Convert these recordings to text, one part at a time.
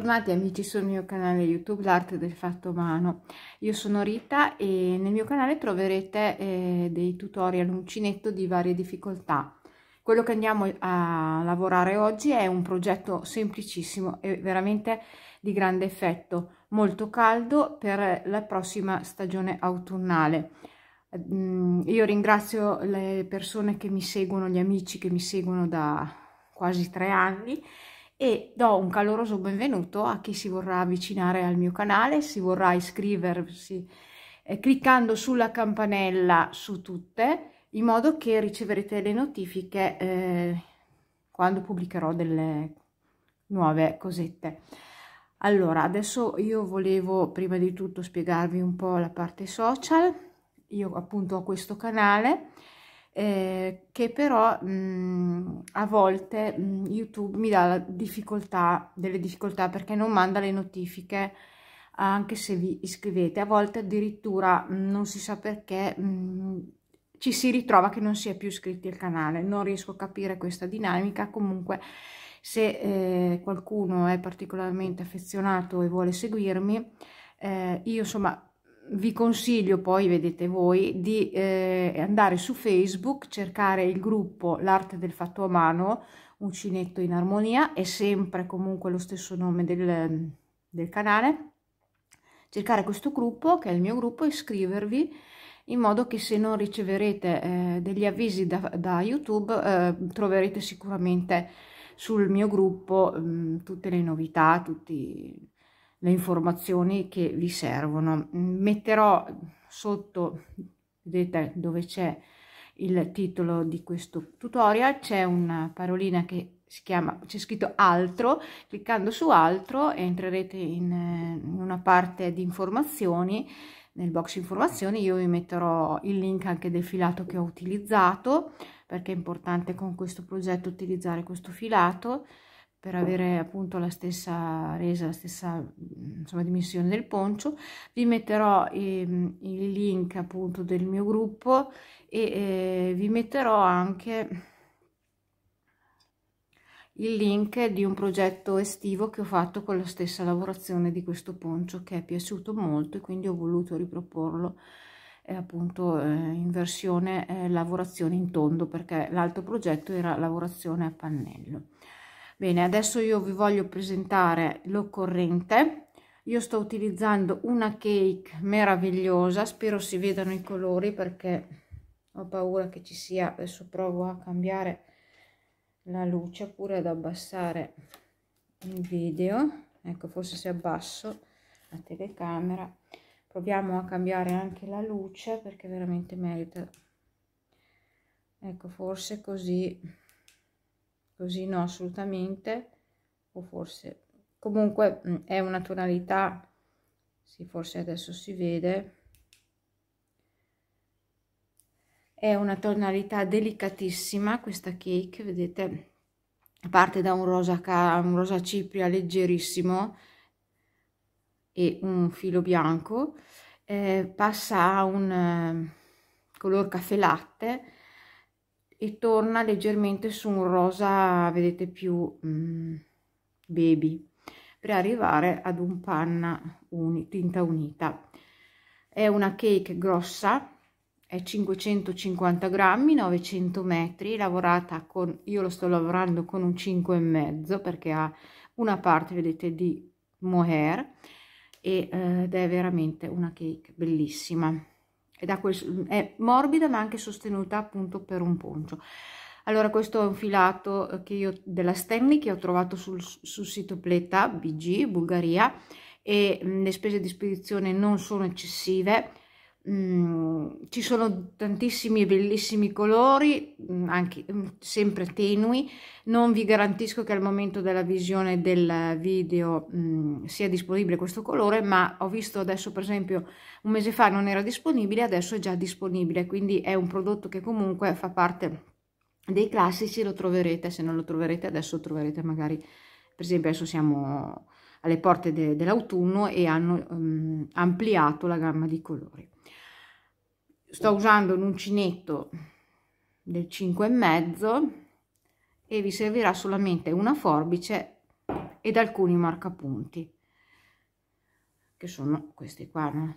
bentornati amici sul mio canale YouTube L'Arte del Fatto Umano. Io sono Rita e nel mio canale troverete eh, dei tutorial uncinetto di varie difficoltà. Quello che andiamo a lavorare oggi è un progetto semplicissimo e veramente di grande effetto, molto caldo per la prossima stagione autunnale. Mm, io ringrazio le persone che mi seguono, gli amici che mi seguono da quasi tre anni e do un caloroso benvenuto a chi si vorrà avvicinare al mio canale, si vorrà iscriversi eh, cliccando sulla campanella su tutte in modo che riceverete le notifiche eh, quando pubblicherò delle nuove cosette. Allora, adesso io volevo prima di tutto spiegarvi un po' la parte social. Io appunto ho questo canale eh, che però mh, a volte mh, YouTube mi dà difficoltà, delle difficoltà perché non manda le notifiche anche se vi iscrivete, a volte addirittura mh, non si sa perché ci si ritrova che non si è più iscritti al canale, non riesco a capire questa dinamica, comunque se eh, qualcuno è particolarmente affezionato e vuole seguirmi, eh, io insomma vi consiglio poi, vedete voi, di eh, andare su Facebook, cercare il gruppo L'arte del fatto a mano, Uncinetto in armonia, è sempre comunque lo stesso nome del, del canale. Cercare questo gruppo, che è il mio gruppo, e iscrivervi in modo che se non riceverete eh, degli avvisi da, da YouTube eh, troverete sicuramente sul mio gruppo mh, mm, tutte le novità, tutti le informazioni che vi servono. Mm, metterò sotto, vedete dove c'è il titolo di questo tutorial, c'è una parolina che si chiama, c'è scritto altro, cliccando su altro entrerete in, in una parte di informazioni, nel box informazioni io vi metterò il link anche del filato che ho utilizzato, perché è importante con questo progetto utilizzare questo filato, per avere appunto la stessa resa, la stessa mm, insomma, dimensione del poncio. Vi metterò eh, il link appunto del mio gruppo e eh, vi metterò anche il link di un progetto estivo che ho fatto con la stessa lavorazione di questo poncio che è piaciuto molto e quindi ho voluto riproporlo eh, appunto eh, in versione eh, lavorazione in tondo perché l'altro progetto era lavorazione a pannello Bene, adesso io vi voglio presentare l'occorrente. Io sto utilizzando una cake meravigliosa, spero si vedano i colori perché ho paura che ci sia. Adesso provo a cambiare la luce oppure ad abbassare il video. Ecco, forse se abbasso la telecamera. Proviamo a cambiare anche la luce perché veramente merita. Ecco, forse così così no assolutamente o forse comunque mm, è una tonalità sì forse adesso si vede è una tonalità delicatissima questa cake vedete parte da un rosa, un rosa cipria leggerissimo e un filo bianco eh, passa a un eh, color caffè latte e torna leggermente su un rosa vedete più mm, baby per arrivare ad un panna uni, tinta unita è una cake grossa è 550 grammi 900 metri lavorata con io lo sto lavorando con un 5 e mezzo perché ha una parte vedete di mohair eh, ed è veramente una cake bellissima questo, è morbida ma anche sostenuta appunto per un poncio. Allora questo è un filato eh, io, della Stanley che ho trovato sul, sul sito Pleta BG Bulgaria e mh, le spese di spedizione non sono eccessive Mm, ci sono tantissimi e bellissimi colori, anche sempre tenui. Non vi garantisco che al momento della visione del video mm, sia disponibile questo colore, ma ho visto adesso, per esempio, un mese fa non era disponibile, adesso è già disponibile, quindi è un prodotto che comunque fa parte dei classici, lo troverete, se non lo troverete adesso lo troverete magari, per esempio adesso siamo alle porte de dell'autunno e hanno um, ampliato la gamma di colori sto usando un uncinetto del 5,5 e vi servirà solamente una forbice ed alcuni marcapunti che sono questi qua no?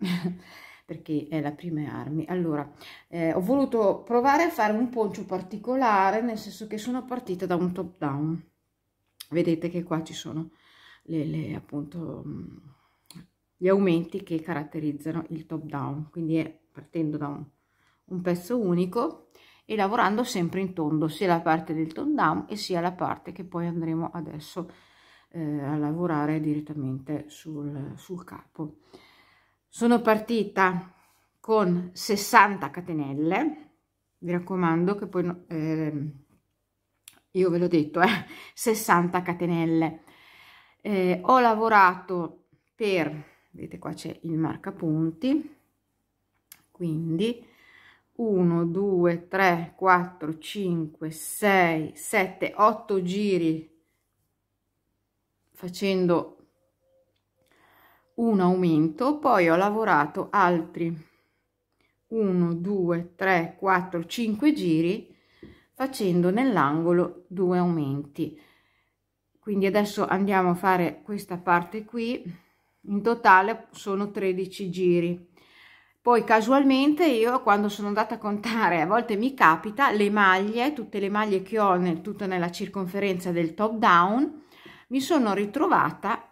perché è la prima armi allora eh, ho voluto provare a fare un poncio particolare nel senso che sono partita da un top down vedete che qua ci sono le, le appunto gli aumenti che caratterizzano il top down quindi è partendo da un, un pezzo unico e lavorando sempre in tondo sia la parte del tone down e sia la parte che poi andremo adesso eh, a lavorare direttamente sul, sul capo sono partita con 60 catenelle vi raccomando che poi eh, io ve l'ho detto eh, 60 catenelle eh, ho lavorato per vedete qua c'è il marcapunti quindi 1 2 3 4 5 6 7 8 giri facendo un aumento poi ho lavorato altri 1 2 3 4 5 giri facendo nell'angolo due aumenti quindi adesso andiamo a fare questa parte qui in totale sono 13 giri poi casualmente io quando sono andata a contare, a volte mi capita, le maglie, tutte le maglie che ho nel, tutta nella circonferenza del top down, mi sono ritrovata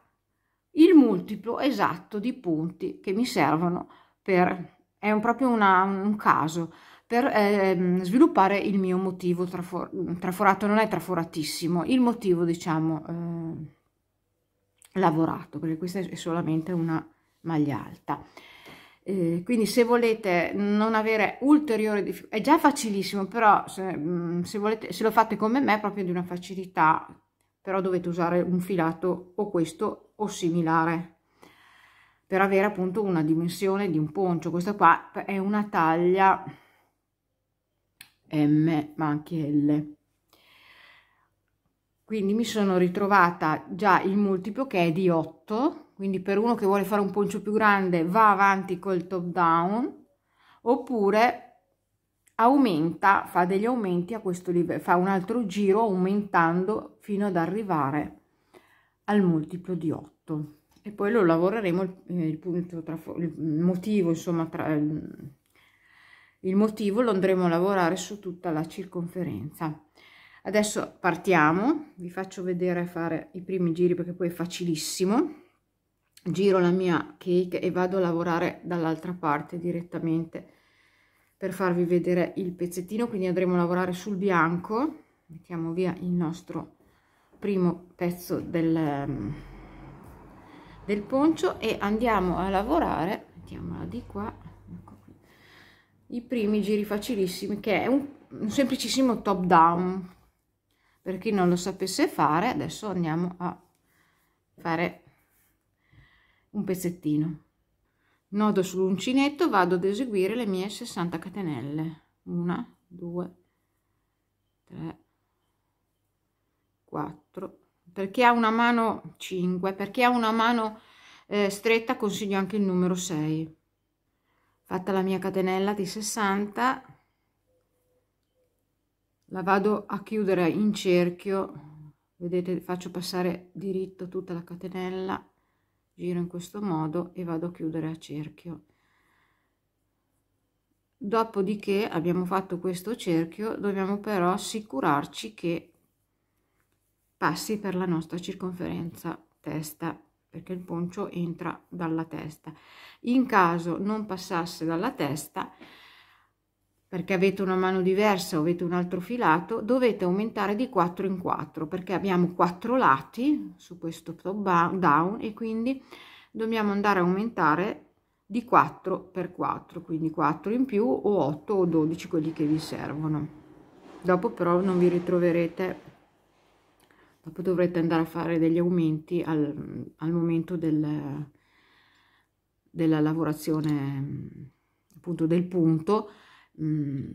il multiplo esatto di punti che mi servono per, è un, proprio una, un caso, per eh, sviluppare il mio motivo trafor, traforato, non è traforatissimo, il motivo diciamo eh, lavorato, perché questa è solamente una maglia alta. Eh, quindi se volete non avere ulteriori difficoltà, è già facilissimo, però se, mm, se, volete, se lo fate come me è proprio di una facilità, però dovete usare un filato o questo o similare per avere appunto una dimensione di un poncio. Questa qua è una taglia M ma anche L. Quindi mi sono ritrovata già il multiplo che è di 8 quindi per uno che vuole fare un poncio più grande va avanti col top down oppure aumenta fa degli aumenti a questo livello fa un altro giro aumentando fino ad arrivare al multiplo di 8 e poi lo lavoreremo il, eh, il punto tra il motivo insomma tra ehm, il motivo lo andremo a lavorare su tutta la circonferenza adesso partiamo vi faccio vedere fare i primi giri perché poi è facilissimo giro la mia cake e vado a lavorare dall'altra parte direttamente per farvi vedere il pezzettino quindi andremo a lavorare sul bianco mettiamo via il nostro primo pezzo del, mm, del poncio e andiamo a lavorare mettiamola di qua ecco i primi giri facilissimi che è un, un semplicissimo top down per chi non lo sapesse fare adesso andiamo a fare un pezzettino nodo sull'uncinetto vado ad eseguire le mie 60 catenelle 1 2 3 4 perché ha una mano 5 perché ha una mano eh, stretta consiglio anche il numero 6 fatta la mia catenella di 60 la vado a chiudere in cerchio vedete faccio passare diritto tutta la catenella giro in questo modo e vado a chiudere a cerchio dopodiché abbiamo fatto questo cerchio dobbiamo però assicurarci che passi per la nostra circonferenza testa perché il poncio entra dalla testa in caso non passasse dalla testa perché avete una mano diversa o avete un altro filato, dovete aumentare di 4 in 4 perché abbiamo 4 lati su questo top down e quindi dobbiamo andare a aumentare di 4 per 4, quindi 4 in più o 8 o 12 quelli che vi servono. Dopo però non vi ritroverete, dopo dovrete andare a fare degli aumenti al, al momento del, della lavorazione appunto del punto Mm,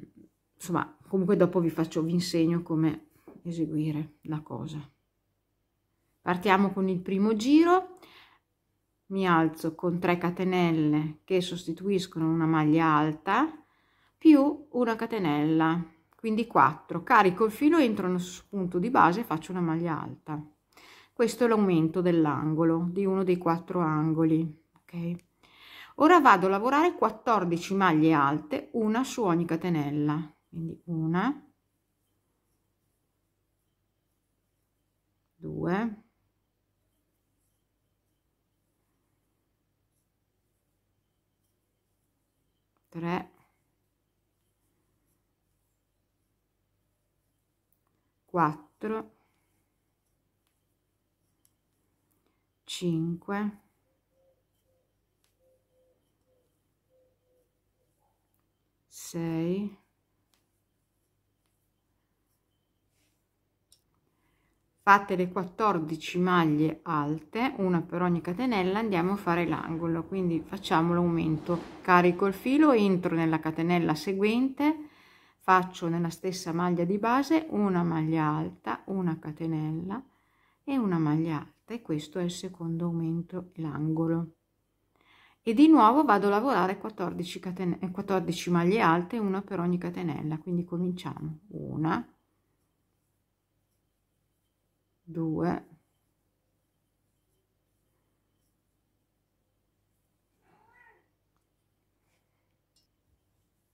insomma comunque dopo vi faccio vi insegno come eseguire la cosa partiamo con il primo giro mi alzo con 3 catenelle che sostituiscono una maglia alta più una catenella quindi 4 carico il filo entro nel punto di base faccio una maglia alta questo è l'aumento dell'angolo di uno dei quattro angoli ok Ora vado a lavorare 14 maglie alte, una su ogni catenella. Quindi una, due, tre, quattro, cinque, 6 fate le 14 maglie alte una per ogni catenella andiamo a fare l'angolo quindi facciamo l'aumento carico il filo entro nella catenella seguente faccio nella stessa maglia di base una maglia alta una catenella e una maglia alta e questo è il secondo aumento l'angolo e di nuovo vado a lavorare 14, catenelle, 14 maglie alte una per ogni catenella quindi cominciamo una 2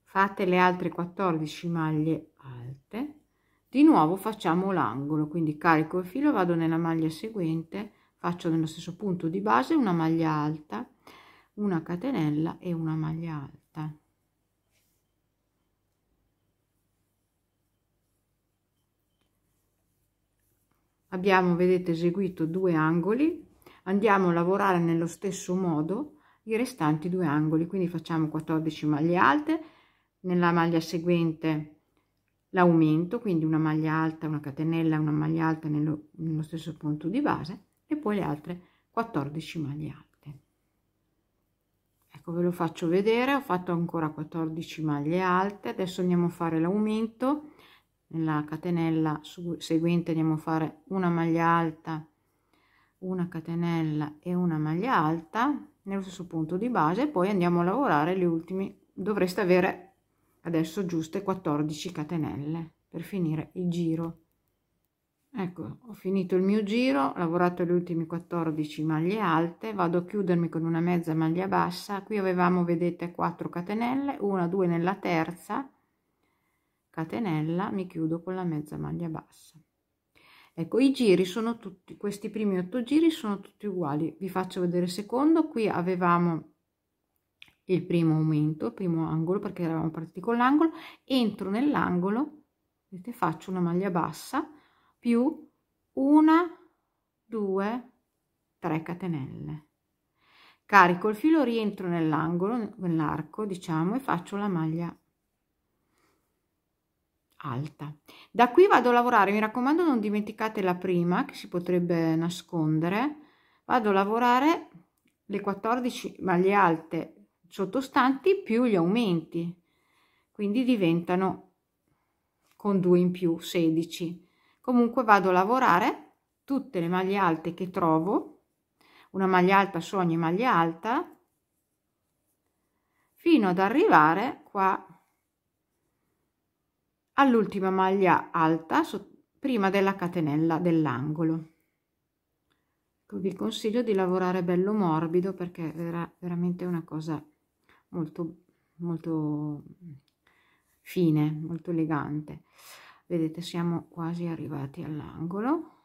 fate le altre 14 maglie alte di nuovo facciamo l'angolo quindi carico il filo vado nella maglia seguente faccio nello stesso punto di base una maglia alta una catenella e una maglia alta abbiamo vedete eseguito due angoli andiamo a lavorare nello stesso modo i restanti due angoli quindi facciamo 14 maglie alte nella maglia seguente l'aumento quindi una maglia alta una catenella una maglia alta nello, nello stesso punto di base e poi le altre 14 maglie alte ecco ve lo faccio vedere ho fatto ancora 14 maglie alte adesso andiamo a fare l'aumento nella catenella seguente andiamo a fare una maglia alta una catenella e una maglia alta nello stesso punto di base poi andiamo a lavorare le ultime dovreste avere adesso giuste 14 catenelle per finire il giro ecco ho finito il mio giro lavorato le ultime 14 maglie alte vado a chiudermi con una mezza maglia bassa qui avevamo vedete 4 catenelle una due nella terza catenella mi chiudo con la mezza maglia bassa ecco i giri sono tutti questi primi otto giri sono tutti uguali vi faccio vedere il secondo qui avevamo il primo aumento il primo angolo perché eravamo partiti con l'angolo entro nell'angolo vedete faccio una maglia bassa più una, due, tre catenelle. Carico il filo, rientro nell'angolo, nell'arco, diciamo, e faccio la maglia alta. Da qui vado a lavorare, mi raccomando non dimenticate la prima che si potrebbe nascondere, vado a lavorare le 14 maglie alte sottostanti più gli aumenti, quindi diventano con due in più 16 comunque vado a lavorare tutte le maglie alte che trovo una maglia alta su ogni maglia alta fino ad arrivare qua all'ultima maglia alta prima della catenella dell'angolo ecco, vi consiglio di lavorare bello morbido perché era veramente una cosa molto molto fine molto elegante vedete siamo quasi arrivati all'angolo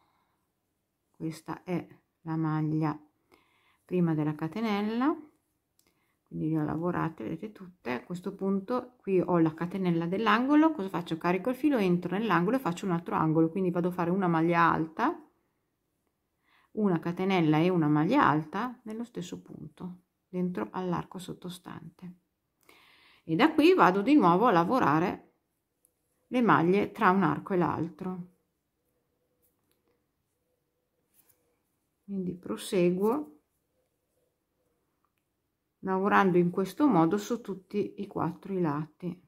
questa è la maglia prima della catenella quindi le ho lavorate vedete tutte a questo punto qui ho la catenella dell'angolo cosa faccio carico il filo entro nell'angolo e faccio un altro angolo quindi vado a fare una maglia alta una catenella e una maglia alta nello stesso punto dentro all'arco sottostante e da qui vado di nuovo a lavorare le maglie tra un arco e l'altro quindi proseguo lavorando in questo modo su tutti i quattro i lati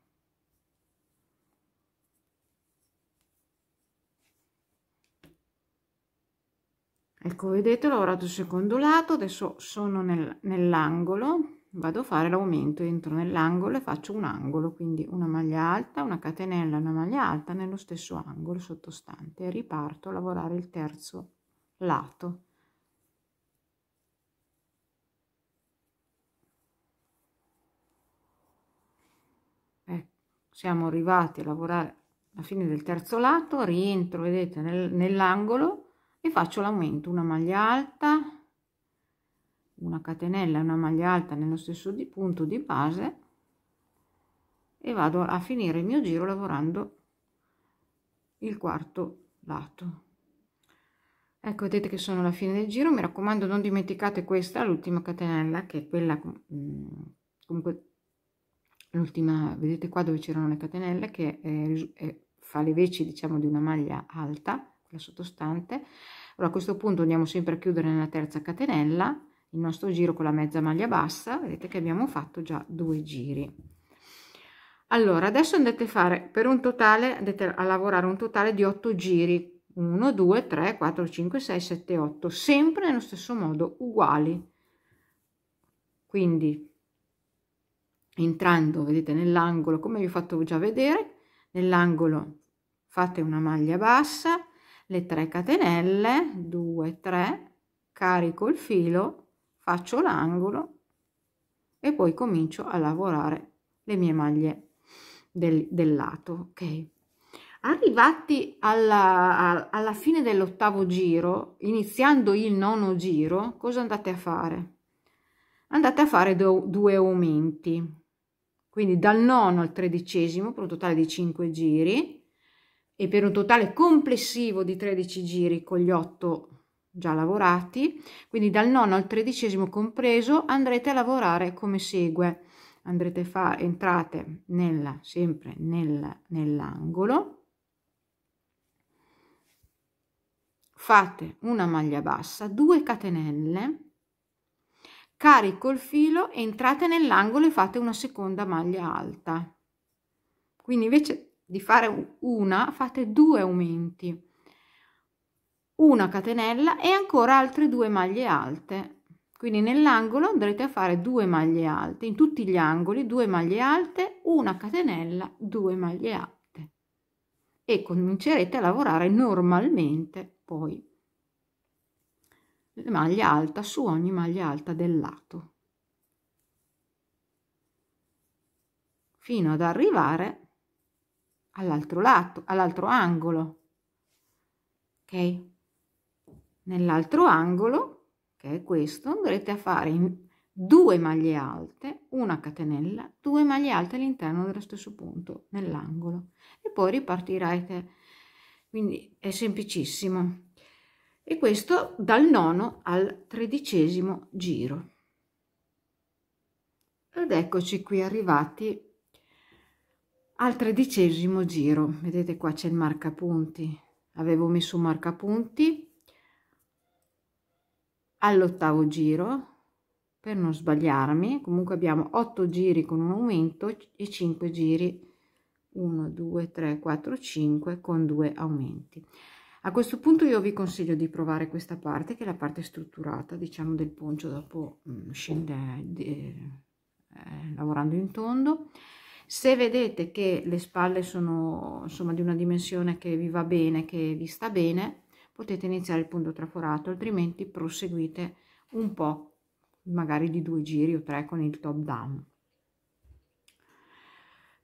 ecco vedete ho lavorato il secondo lato adesso sono nel, nell'angolo vado a fare l'aumento entro nell'angolo e faccio un angolo quindi una maglia alta una catenella una maglia alta nello stesso angolo sottostante riparto a lavorare il terzo lato eh, siamo arrivati a lavorare la fine del terzo lato rientro vedete nel, nell'angolo e faccio l'aumento una maglia alta una catenella e una maglia alta nello stesso di punto di base e vado a finire il mio giro lavorando il quarto lato ecco vedete che sono alla fine del giro mi raccomando non dimenticate questa l'ultima catenella che è quella mm, comunque l'ultima vedete qua dove c'erano le catenelle che è, è, fa le veci diciamo di una maglia alta quella sottostante allora a questo punto andiamo sempre a chiudere nella terza catenella il nostro giro con la mezza maglia bassa vedete che abbiamo fatto già due giri allora adesso andate a fare per un totale andate a lavorare un totale di 8 giri 1 2 3 4 5 6 7 8 sempre nello stesso modo uguali quindi entrando vedete nell'angolo come vi ho fatto già vedere nell'angolo fate una maglia bassa le 3 catenelle 2 3 carico il filo faccio l'angolo e poi comincio a lavorare le mie maglie del, del lato ok arrivati alla, alla fine dell'ottavo giro iniziando il nono giro cosa andate a fare andate a fare do, due aumenti quindi dal nono al tredicesimo per un totale di 5 giri e per un totale complessivo di 13 giri con gli 8 già lavorati, quindi dal nono al tredicesimo compreso andrete a lavorare come segue. Andrete a fare, entrate nella, sempre nel, nell'angolo, fate una maglia bassa, 2 catenelle, carico il filo, entrate nell'angolo e fate una seconda maglia alta. Quindi invece di fare una, fate due aumenti una catenella e ancora altre due maglie alte quindi nell'angolo andrete a fare due maglie alte in tutti gli angoli due maglie alte una catenella due maglie alte e comincerete a lavorare normalmente poi maglia alta su ogni maglia alta del lato fino ad arrivare all'altro lato all'altro angolo ok nell'altro angolo che è questo andrete a fare in due maglie alte una catenella due maglie alte all'interno dello stesso punto nell'angolo e poi ripartirete quindi è semplicissimo e questo dal nono al tredicesimo giro ed eccoci qui arrivati al tredicesimo giro vedete qua c'è il marcapunti avevo messo un marcapunti all'ottavo giro per non sbagliarmi comunque abbiamo 8 giri con un aumento e 5 giri 1 2 3 4 5 con due aumenti a questo punto io vi consiglio di provare questa parte che è la parte strutturata diciamo del poncio dopo mm, scende eh, eh, lavorando in tondo se vedete che le spalle sono insomma di una dimensione che vi va bene che vi sta bene potete iniziare il punto traforato altrimenti proseguite un po magari di due giri o tre con il top down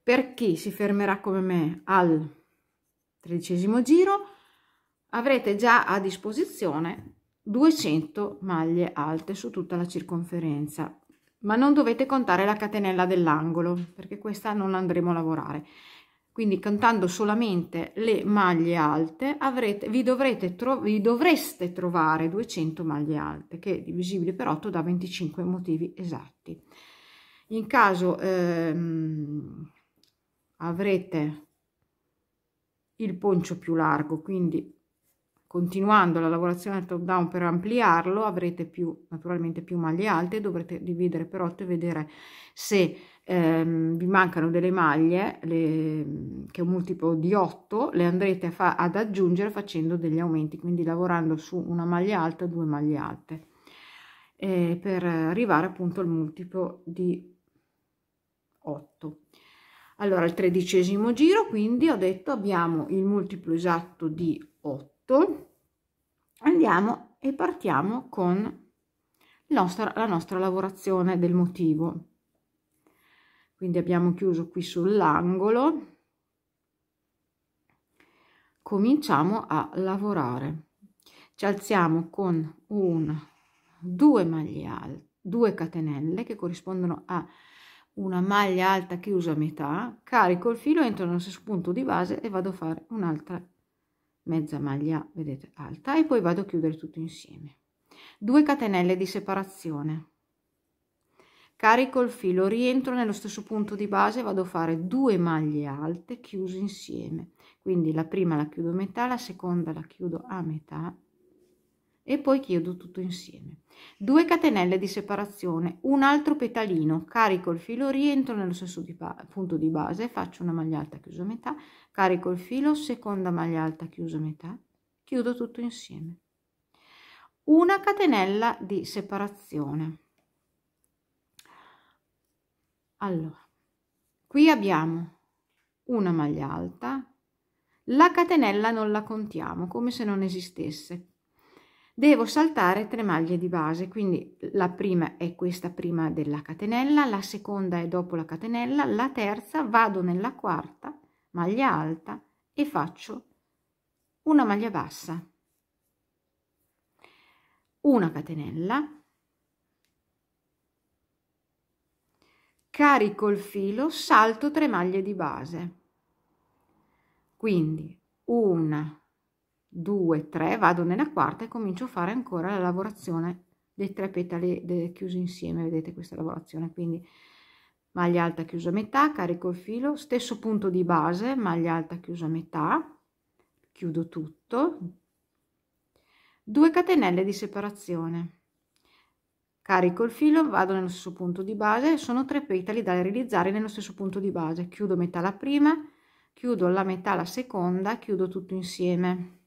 per chi si fermerà come me al tredicesimo giro avrete già a disposizione 200 maglie alte su tutta la circonferenza ma non dovete contare la catenella dell'angolo perché questa non andremo a lavorare quindi cantando solamente le maglie alte avrete, vi, dovrete vi dovreste trovare 200 maglie alte che divisibile per 8 da 25 motivi esatti in caso ehm, avrete il poncio più largo quindi continuando la lavorazione top down per ampliarlo avrete più naturalmente più maglie alte dovrete dividere per 8 e vedere se ehm, vi mancano delle maglie le, che è un multiplo di 8 le andrete a ad aggiungere facendo degli aumenti quindi lavorando su una maglia alta due maglie alte eh, per arrivare appunto al multiplo di 8 allora il tredicesimo giro quindi ho detto abbiamo il multiplo esatto di 8 andiamo e partiamo con nostra, la nostra lavorazione del motivo quindi abbiamo chiuso qui sull'angolo cominciamo a lavorare ci alziamo con un due maglie alte due catenelle che corrispondono a una maglia alta chiusa a metà carico il filo entro nello stesso punto di base e vado a fare un'altra mezza maglia vedete alta e poi vado a chiudere tutto insieme 2 catenelle di separazione carico il filo rientro nello stesso punto di base vado a fare due maglie alte chiuse insieme quindi la prima la chiudo a metà la seconda la chiudo a metà e poi chiudo tutto insieme 2 catenelle di separazione un altro petalino carico il filo rientro nello stesso di punto di base faccio una maglia alta chiusa a metà carico il filo seconda maglia alta chiusa a metà chiudo tutto insieme una catenella di separazione allora, qui abbiamo una maglia alta, la catenella non la contiamo come se non esistesse. Devo saltare tre maglie di base, quindi la prima è questa prima della catenella, la seconda è dopo la catenella, la terza vado nella quarta maglia alta e faccio una maglia bassa, una catenella, carico il filo, salto 3 maglie di base. Quindi una, due, tre, vado nella quarta e comincio a fare ancora la lavorazione dei tre petali chiusi insieme, vedete questa lavorazione, quindi maglia alta chiusa a metà, carico il filo, stesso punto di base, maglia alta chiusa a metà, chiudo tutto, 2 catenelle di separazione. Carico il filo, vado nello stesso punto di base, sono tre petali da realizzare nello stesso punto di base. Chiudo metà la prima, chiudo la metà la seconda, chiudo tutto insieme.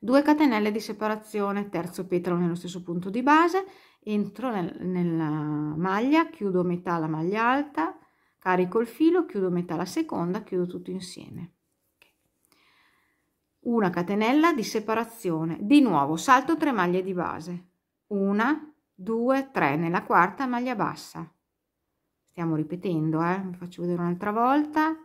2 catenelle di separazione, terzo petalo nello stesso punto di base, entro nel, nella maglia, chiudo metà la maglia alta, carico il filo, chiudo metà la seconda, chiudo tutto insieme. Una catenella di separazione, di nuovo salto 3 maglie di base, una, due, tre, nella quarta maglia bassa. Stiamo ripetendo, eh? vi faccio vedere un'altra volta.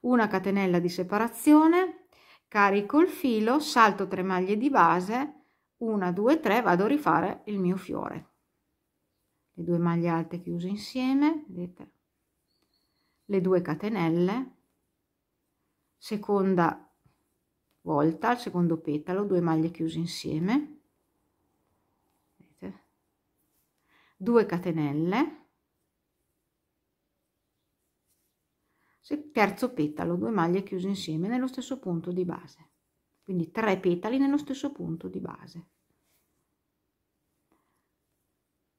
Una catenella di separazione, carico il filo, salto tre maglie di base, una, due, tre, vado a rifare il mio fiore. Le due maglie alte chiuse insieme, vedete? Le due catenelle, seconda volta, al secondo petalo, due maglie chiuse insieme, 2 catenelle terzo petalo 2 maglie chiuse insieme nello stesso punto di base quindi 3 petali nello stesso punto di base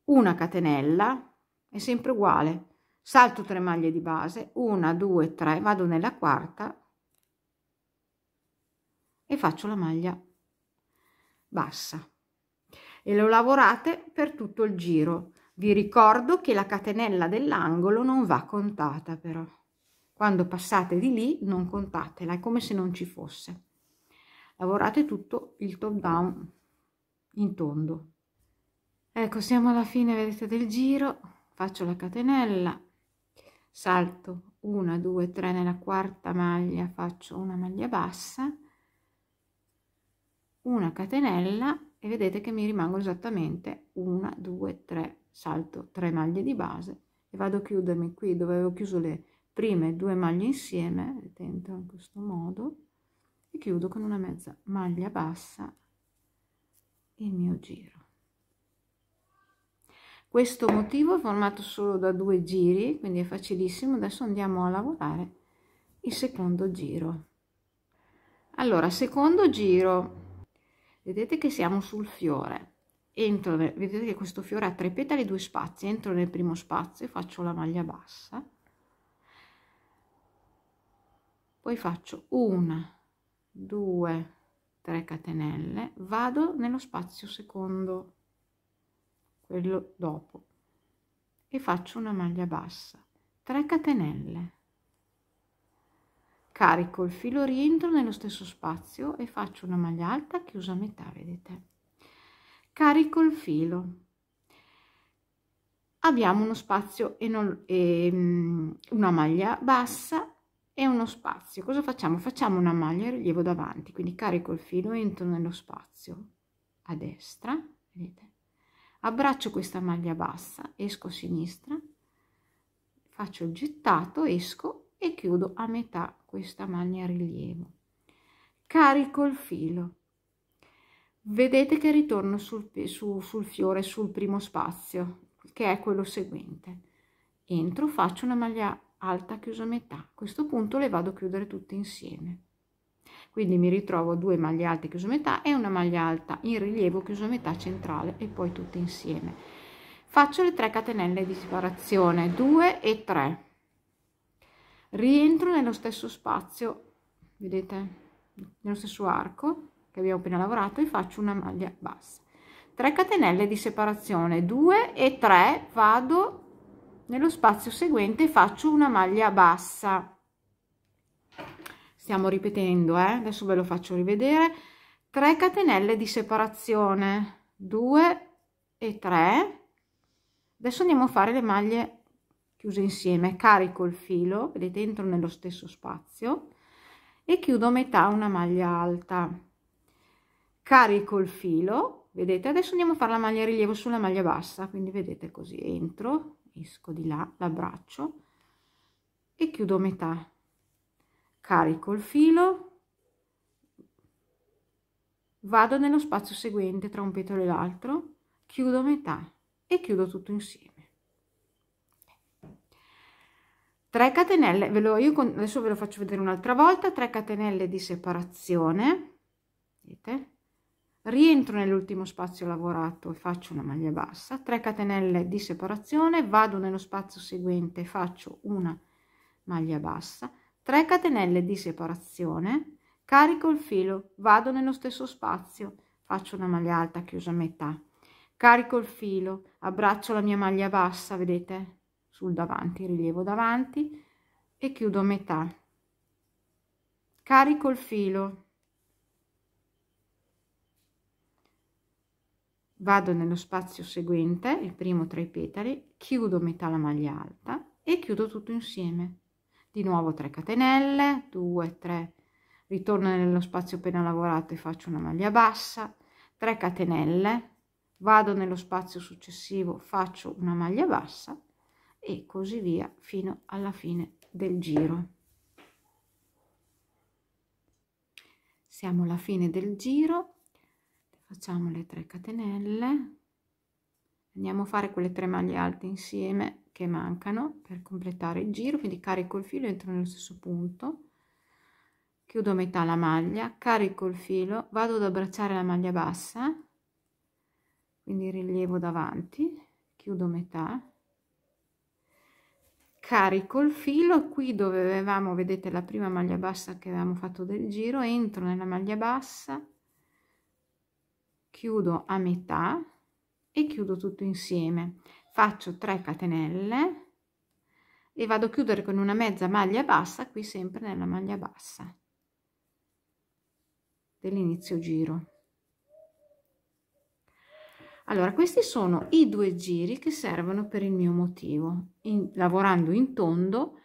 una catenella è sempre uguale salto 3 maglie di base 1 2 3 vado nella quarta e faccio la maglia bassa e lo lavorate per tutto il giro vi ricordo che la catenella dell'angolo non va contata però. Quando passate di lì non contatela, è come se non ci fosse. Lavorate tutto il top down in tondo. Ecco, siamo alla fine, vedete, del giro. Faccio la catenella, salto 1, 2, 3 nella quarta maglia, faccio una maglia bassa, una catenella e vedete che mi rimangono esattamente 1, 2, 3, salto 3 maglie di base e vado a chiudermi qui dove avevo chiuso le prime due maglie insieme dentro in questo modo e chiudo con una mezza maglia bassa il mio giro questo motivo è formato solo da due giri quindi è facilissimo adesso andiamo a lavorare il secondo giro allora secondo giro vedete che siamo sul fiore entro nel, vedete che questo fiore ha tre petali due spazi entro nel primo spazio e faccio la maglia bassa poi faccio una due 3 catenelle vado nello spazio secondo quello dopo e faccio una maglia bassa 3 catenelle carico il filo rientro nello stesso spazio e faccio una maglia alta chiusa a metà vedete carico il filo abbiamo uno spazio e, non, e mm, una maglia bassa e uno spazio cosa facciamo facciamo una maglia rilievo davanti quindi carico il filo entro nello spazio a destra vedete abbraccio questa maglia bassa esco a sinistra faccio il gettato esco e chiudo a metà questa maglia rilievo carico il filo vedete che ritorno sul, su, sul fiore sul primo spazio che è quello seguente entro faccio una maglia alta chiuso a metà a questo punto le vado a chiudere tutte insieme quindi mi ritrovo due maglie alte chiuso a metà e una maglia alta in rilievo chiuso a metà centrale e poi tutte insieme faccio le 3 catenelle di separazione 2 e 3 rientro nello stesso spazio vedete nello stesso arco che abbiamo appena lavorato e faccio una maglia bassa 3 catenelle di separazione 2 e 3 vado nello spazio seguente faccio una maglia bassa stiamo ripetendo eh? adesso ve lo faccio rivedere 3 catenelle di separazione 2 e 3 adesso andiamo a fare le maglie chiuse insieme carico il filo vedete entro nello stesso spazio e chiudo metà una maglia alta carico il filo vedete adesso andiamo a fare la maglia rilievo sulla maglia bassa quindi vedete così entro esco di là l'abbraccio e chiudo metà carico il filo vado nello spazio seguente tra un petolo e l'altro chiudo metà e chiudo tutto insieme 3 catenelle ve lo io con, adesso ve lo faccio vedere un'altra volta 3 catenelle di separazione vedete rientro nell'ultimo spazio lavorato e faccio una maglia bassa 3 catenelle di separazione vado nello spazio seguente e faccio una maglia bassa 3 catenelle di separazione carico il filo vado nello stesso spazio faccio una maglia alta chiusa a metà carico il filo abbraccio la mia maglia bassa vedete sul davanti rilievo davanti e chiudo metà carico il filo vado nello spazio seguente il primo tra i petali chiudo metà la maglia alta e chiudo tutto insieme di nuovo 3 catenelle 2 3 ritorno nello spazio appena lavorato e faccio una maglia bassa 3 catenelle vado nello spazio successivo faccio una maglia bassa e così via fino alla fine del giro siamo alla fine del giro facciamo le 3 catenelle andiamo a fare quelle tre maglie alte insieme che mancano per completare il giro quindi carico il filo entro nello stesso punto chiudo metà la maglia carico il filo vado ad abbracciare la maglia bassa quindi rilievo davanti chiudo metà carico il filo qui dove avevamo vedete la prima maglia bassa che avevamo fatto del giro entro nella maglia bassa chiudo a metà e chiudo tutto insieme faccio 3 catenelle e vado a chiudere con una mezza maglia bassa qui sempre nella maglia bassa dell'inizio giro allora questi sono i due giri che servono per il mio motivo in, lavorando in tondo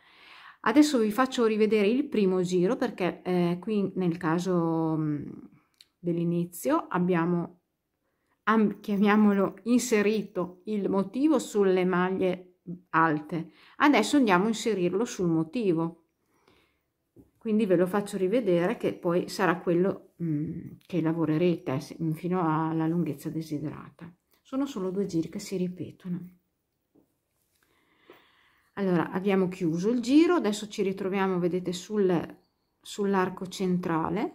adesso vi faccio rivedere il primo giro perché eh, qui nel caso mm, dell'inizio abbiamo chiamiamolo inserito il motivo sulle maglie alte adesso andiamo a inserirlo sul motivo quindi ve lo faccio rivedere che poi sarà quello mh, mm, che lavorerete fino alla lunghezza desiderata sono solo due giri che si ripetono allora abbiamo chiuso il giro adesso ci ritroviamo vedete sul sull'arco centrale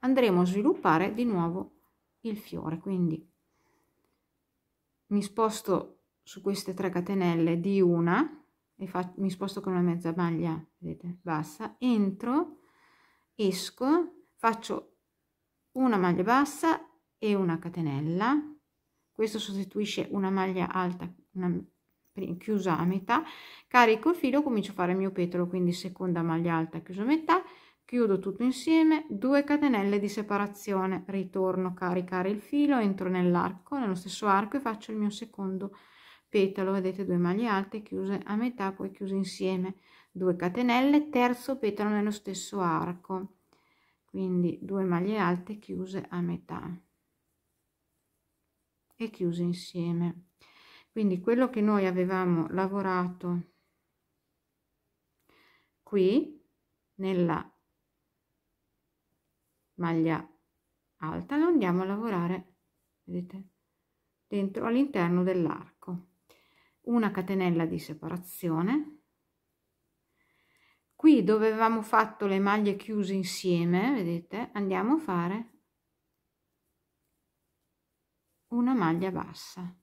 andremo a sviluppare di nuovo il fiore quindi mi sposto su queste tre catenelle di una e mi sposto con una mezza maglia vedete bassa entro esco faccio una maglia bassa e una catenella questo sostituisce una maglia alta una, chiusa a metà carico il filo comincio a fare il mio petolo quindi seconda maglia alta chiusa a metà chiudo tutto insieme 2 catenelle di separazione ritorno a caricare il filo entro nell'arco nello stesso arco e faccio il mio secondo petalo vedete due maglie alte chiuse a metà poi chiuse insieme 2 catenelle terzo petalo nello stesso arco quindi 2 maglie alte chiuse a metà e chiuse insieme quindi quello che noi avevamo lavorato qui nella maglia alta lo andiamo a lavorare vedete dentro all'interno dell'arco una catenella di separazione qui dove avevamo fatto le maglie chiuse insieme vedete andiamo a fare una maglia bassa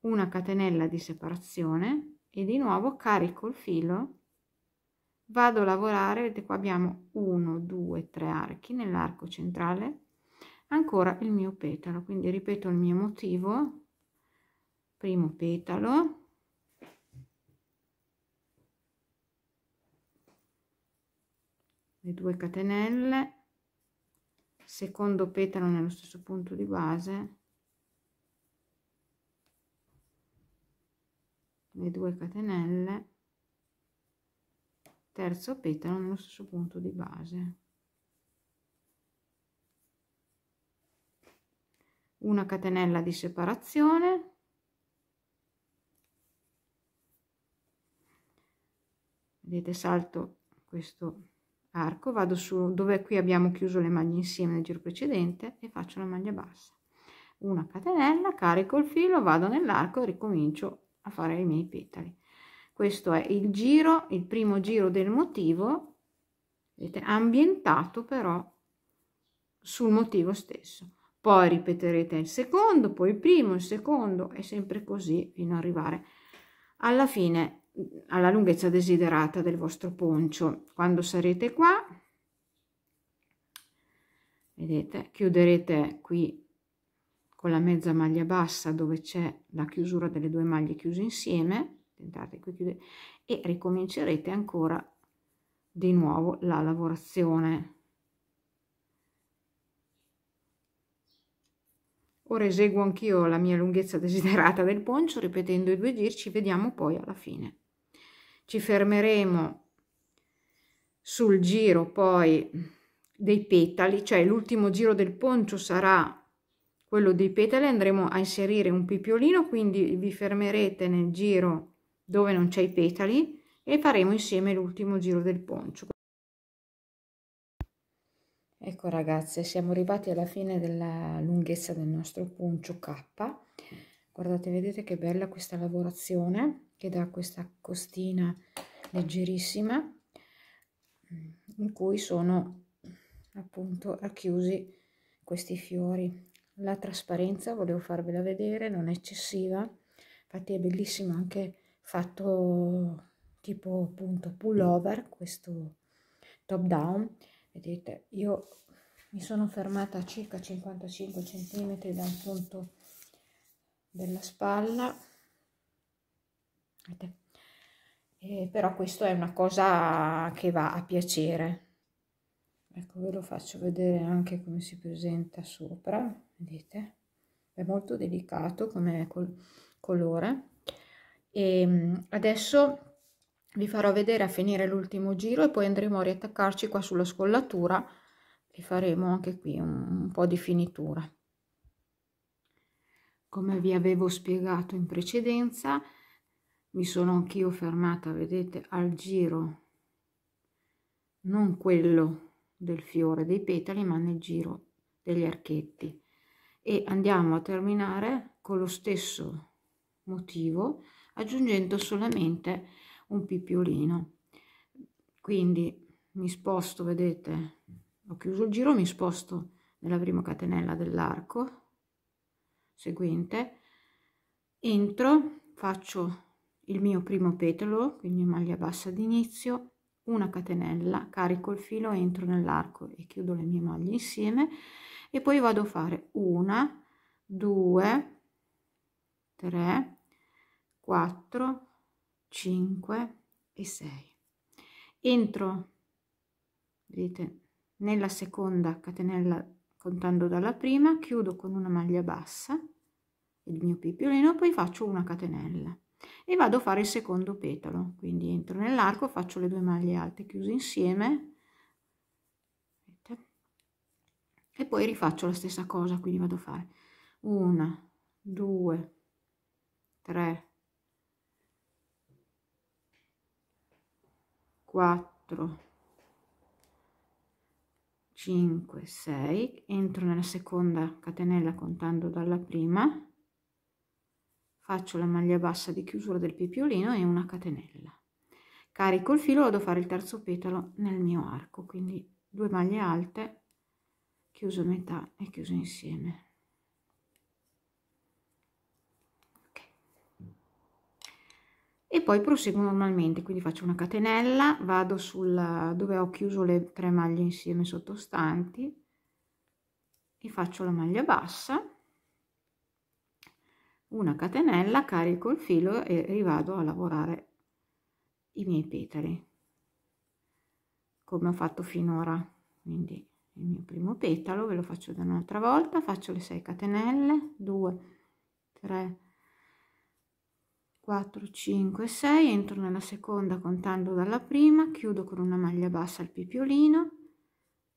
una catenella di separazione e di nuovo carico il filo vado a lavorare vedete qua abbiamo 1 2 3 archi nell'arco centrale ancora il mio petalo quindi ripeto il mio motivo primo petalo le due catenelle secondo petalo nello stesso punto di base le due catenelle terzo petalo nello stesso punto di base una catenella di separazione vedete salto questo arco vado su dove qui abbiamo chiuso le maglie insieme nel giro precedente e faccio la maglia bassa una catenella carico il filo vado nell'arco e ricomincio a fare i miei petali questo è il giro il primo giro del motivo vedete, ambientato però sul motivo stesso poi ripeterete il secondo poi il primo il secondo e sempre così fino ad arrivare alla fine alla lunghezza desiderata del vostro poncio quando sarete qua vedete chiuderete qui con la mezza maglia bassa dove c'è la chiusura delle due maglie chiuse insieme entrate qui chiudete e ricomincerete ancora di nuovo la lavorazione ora eseguo anch'io la mia lunghezza desiderata del poncio ripetendo i due giri ci vediamo poi alla fine ci fermeremo sul giro poi dei petali cioè l'ultimo giro del poncio sarà quello dei petali andremo a inserire un pipiolino quindi vi fermerete nel giro dove non c'è i petali e faremo insieme l'ultimo giro del poncio ecco ragazze siamo arrivati alla fine della lunghezza del nostro poncio k guardate vedete che bella questa lavorazione che dà questa costina leggerissima in cui sono appunto racchiusi questi fiori la trasparenza volevo farvela vedere non è eccessiva infatti è bellissimo anche fatto tipo appunto pullover, mm. questo top down, vedete io mi sono fermata a circa 55 cm dal punto della spalla, vedete? Eh, però questo è una cosa che va a piacere. Ecco, ve lo faccio vedere anche come si presenta sopra, vedete? È molto delicato come col colore e ehm, adesso vi farò vedere a finire l'ultimo giro e poi andremo a riattaccarci qua sulla scollatura e faremo anche qui un, un po' di finitura come vi avevo spiegato in precedenza mi sono anch'io fermata vedete al giro non quello del fiore dei petali ma nel giro degli archetti e andiamo a terminare con lo stesso motivo aggiungendo solamente un pippiolino quindi mi sposto vedete ho chiuso il giro mi sposto nella prima catenella dell'arco seguente entro faccio il mio primo petalo quindi maglia bassa d'inizio una catenella carico il filo entro nell'arco e chiudo le mie maglie insieme e poi vado a fare una due tre 4, 5 e 6. Entro, vedete, nella seconda catenella contando dalla prima, chiudo con una maglia bassa, il mio pippiolino, poi faccio una catenella e vado a fare il secondo petalo. Quindi entro nell'arco, faccio le due maglie alte chiuse insieme, e poi rifaccio la stessa cosa quindi vado a fare una due tre 4 5 6 entro nella seconda catenella contando dalla prima faccio la maglia bassa di chiusura del pipiolino e una catenella carico il filo vado a fare il terzo petalo nel mio arco quindi due maglie alte chiuso metà e chiuso insieme e poi proseguo normalmente quindi faccio una catenella vado sulla dove ho chiuso le tre maglie insieme sottostanti e faccio la maglia bassa una catenella carico il filo e rivado a lavorare i miei petali come ho fatto finora quindi il mio primo petalo ve lo faccio da un'altra volta faccio le 6 catenelle 2 3 4 5 6 entro nella seconda contando dalla prima chiudo con una maglia bassa al pipiolino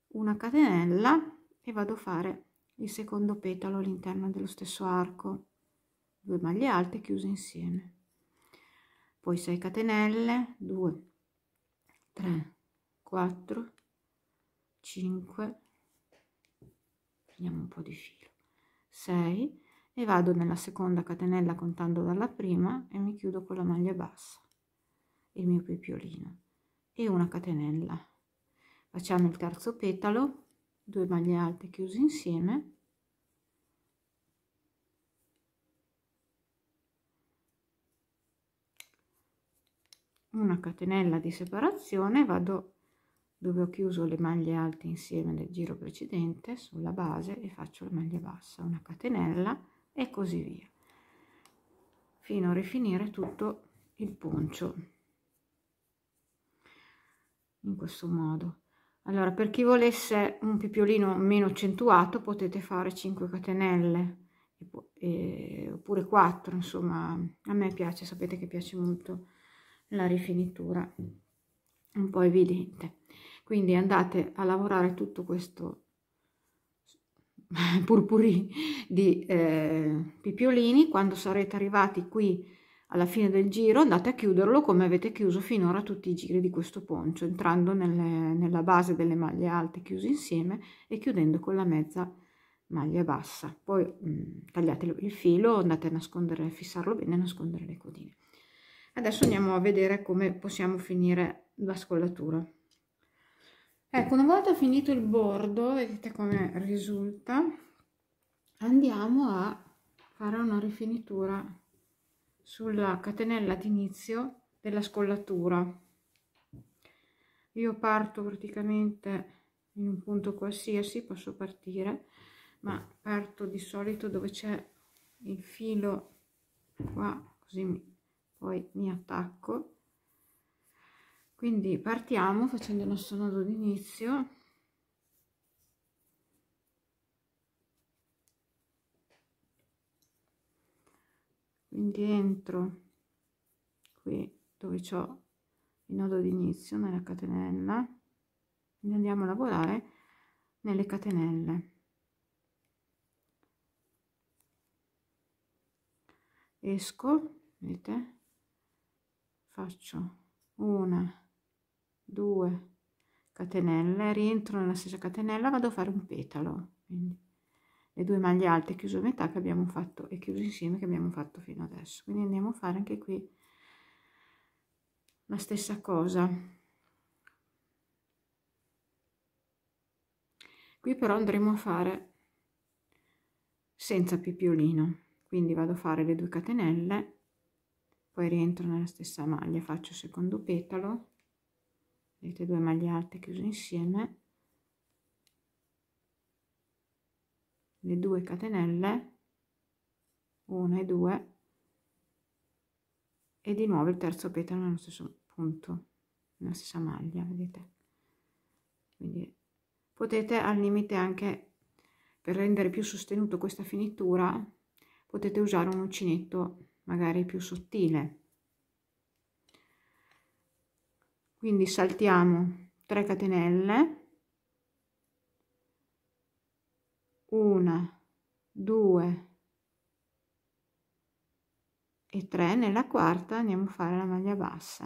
una catenella e vado a fare il secondo petalo all'interno dello stesso arco due maglie alte chiuse insieme poi 6 catenelle 2 3 4 5 prendiamo un po di filo 6 e vado nella seconda catenella contando dalla prima e mi chiudo con la maglia bassa il mio pipiolino e una catenella facciamo il terzo petalo 2 maglie alte chiuse insieme una catenella di separazione vado dove ho chiuso le maglie alte insieme nel giro precedente sulla base e faccio la maglia bassa una catenella e così via fino a rifinire tutto il poncio in questo modo allora per chi volesse un pipiolino meno accentuato potete fare 5 catenelle e, oppure 4 insomma a me piace sapete che piace molto la rifinitura un po' evidente quindi andate a lavorare tutto questo purpurì di eh, pipiolini, quando sarete arrivati qui alla fine del giro andate a chiuderlo come avete chiuso finora tutti i giri di questo poncio, entrando nelle, nella base delle maglie alte chiuse insieme e chiudendo con la mezza maglia bassa. Poi mh, mm, tagliate il filo, andate a nascondere, fissarlo bene e nascondere le codine. Adesso andiamo a vedere come possiamo finire la scollatura. Ecco, una volta finito il bordo, vedete come risulta, andiamo a fare una rifinitura sulla catenella d'inizio della scollatura. Io parto praticamente in un punto qualsiasi, posso partire, ma parto di solito dove c'è il filo qua, così mi, poi mi attacco quindi partiamo facendo il nostro nodo d'inizio quindi entro qui dove c'ho il nodo d'inizio nella catenella quindi andiamo a lavorare nelle catenelle esco vedete faccio una 2 catenelle rientro nella stessa catenella vado a fare un petalo quindi le due maglie alte chiuso metà che abbiamo fatto e chiuso insieme che abbiamo fatto fino adesso quindi andiamo a fare anche qui la stessa cosa qui però andremo a fare senza pippiolino quindi vado a fare le due catenelle poi rientro nella stessa maglia faccio secondo petalo vedete due maglie alte chiuse insieme le due catenelle 1 e 2 e di nuovo il terzo petalo nello stesso punto nella stessa maglia vedete quindi potete al limite anche per rendere più sostenuto questa finitura potete usare un uncinetto magari più sottile quindi saltiamo 3 catenelle 1 2 e 3 nella quarta andiamo a fare la maglia bassa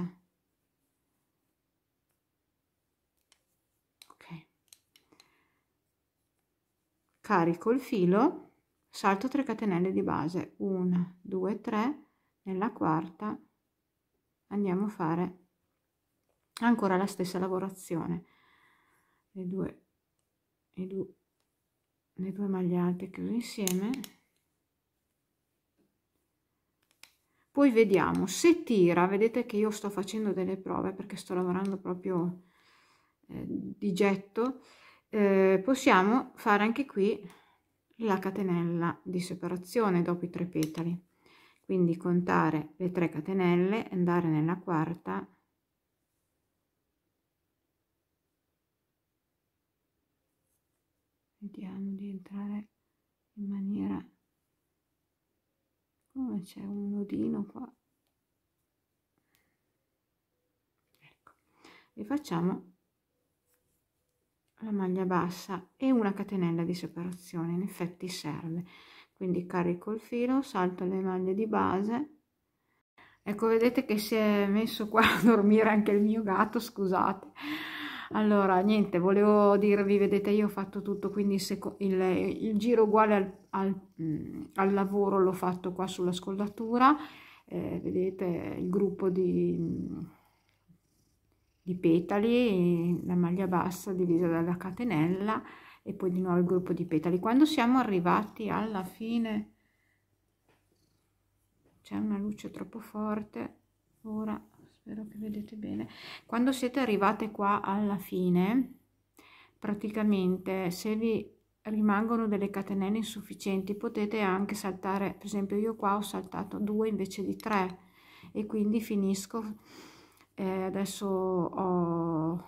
ok carico il filo salto 3 catenelle di base 1 2 3 nella quarta andiamo a fare ancora la stessa lavorazione le due, le due, le due maglie alte chiuse insieme poi vediamo se tira vedete che io sto facendo delle prove perché sto lavorando proprio eh, di getto eh, possiamo fare anche qui la catenella di separazione dopo i tre petali quindi contare le 3 catenelle andare nella quarta entrare in maniera come c'è un nodino qua ecco e facciamo la maglia bassa e una catenella di separazione in effetti serve quindi carico il filo salto le maglie di base ecco vedete che si è messo qua a dormire anche il mio gatto scusate allora niente volevo dirvi vedete io ho fatto tutto quindi il, il, il giro uguale al, al, mm, al lavoro l'ho fatto qua sulla scollatura eh, vedete il gruppo di mm, di petali la maglia bassa divisa dalla catenella e poi di nuovo il gruppo di petali quando siamo arrivati alla fine c'è una luce troppo forte ora spero che vedete bene quando siete arrivate qua alla fine praticamente se vi rimangono delle catenelle insufficienti potete anche saltare per esempio io qua ho saltato due invece di tre e quindi finisco eh, adesso ho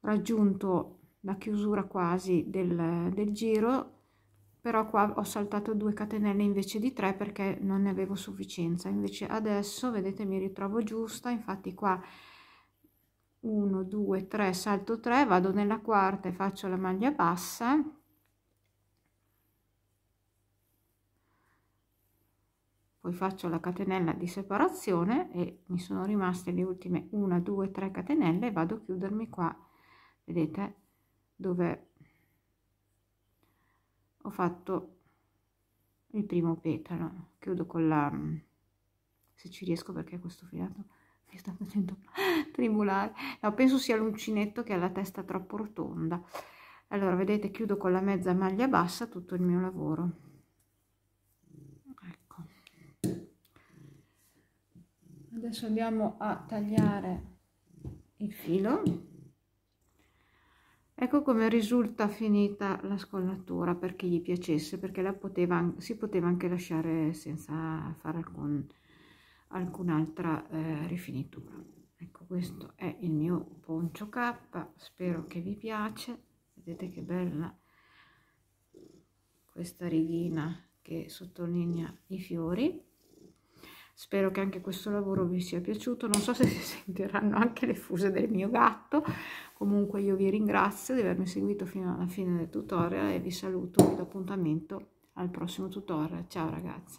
raggiunto la chiusura quasi del, del giro però qua ho saltato due catenelle invece di tre perché non ne avevo sufficienza invece adesso vedete mi ritrovo giusta infatti qua 1 2 3 salto 3 vado nella quarta e faccio la maglia bassa poi faccio la catenella di separazione e mi sono rimaste le ultime 1 2 3 catenelle e vado a chiudermi qua vedete dove ho fatto il primo petalo chiudo con la mm, se ci riesco perché questo filato mi sta facendo tremolare no, penso sia l'uncinetto che ha la testa troppo rotonda allora vedete chiudo con la mezza maglia bassa tutto il mio lavoro ecco adesso andiamo a tagliare il filo Ecco come risulta finita la scollatura per chi gli piacesse, perché la poteva, si poteva anche lasciare senza fare alcun, alcun'altra eh, rifinitura. Ecco, questo è il mio poncio K, spero che vi piace. Vedete che bella questa righina che sottolinea i fiori. Spero che anche questo lavoro vi sia piaciuto. Non so se si sentiranno anche le fuse del mio gatto, Comunque io vi ringrazio di avermi seguito fino alla fine del tutorial e vi saluto, vi do appuntamento al prossimo tutorial. Ciao ragazzi!